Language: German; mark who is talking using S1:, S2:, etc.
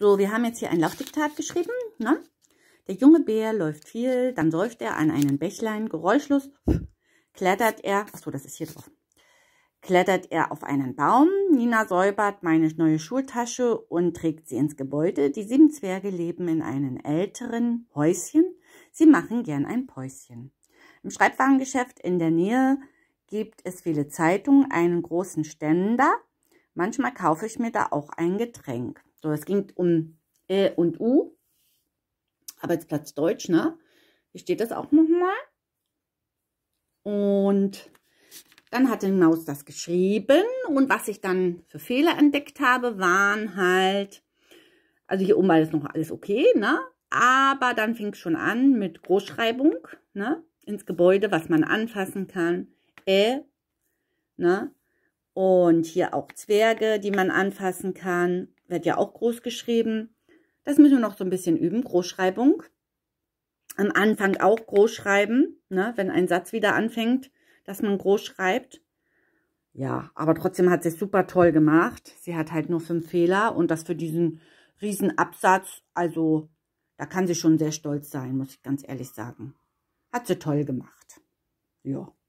S1: So, wir haben jetzt hier ein Lauchdiktat geschrieben. Ne? Der junge Bär läuft viel, dann säuft er an einen Bächlein. Geräuschlos klettert er, achso, das ist hier drauf, klettert er auf einen Baum. Nina säubert meine neue Schultasche und trägt sie ins Gebäude. Die sieben Zwerge leben in einem älteren Häuschen. Sie machen gern ein Päuschen. Im Schreibwarengeschäft in der Nähe gibt es viele Zeitungen, einen großen Ständer. Manchmal kaufe ich mir da auch ein Getränk. So, es ging um Ä und U. Arbeitsplatz Deutsch, ne? Hier steht das auch nochmal. Und dann hat die Maus das geschrieben und was ich dann für Fehler entdeckt habe, waren halt, also hier oben war das noch alles okay, ne? Aber dann fing es schon an mit Großschreibung, ne? Ins Gebäude, was man anfassen kann, Ä, ne? Und hier auch Zwerge, die man anfassen kann wird ja auch groß geschrieben. Das müssen wir noch so ein bisschen üben, Großschreibung. Am Anfang auch groß schreiben, ne? wenn ein Satz wieder anfängt, dass man groß schreibt. Ja, aber trotzdem hat sie es super toll gemacht. Sie hat halt nur fünf Fehler und das für diesen riesen Absatz, also da kann sie schon sehr stolz sein, muss ich ganz ehrlich sagen. Hat sie toll gemacht. Ja.